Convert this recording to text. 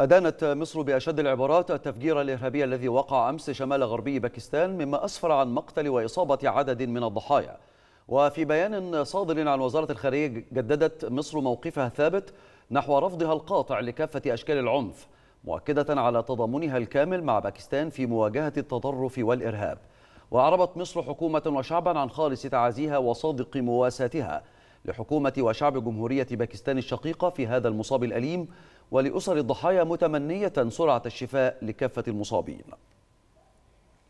أدانت مصر بأشد العبارات التفجير الإرهابي الذي وقع أمس شمال غربي باكستان مما أسفر عن مقتل وإصابة عدد من الضحايا وفي بيان صادر عن وزارة الخارجية جددت مصر موقفها الثابت نحو رفضها القاطع لكافة أشكال العنف مؤكدة على تضامنها الكامل مع باكستان في مواجهة التطرف والإرهاب وأعربت مصر حكومة وشعبا عن خالص تعازيها وصادق مواساتها لحكومة وشعب جمهورية باكستان الشقيقة في هذا المصاب الأليم ولأسر الضحايا متمنية سرعة الشفاء لكافة المصابين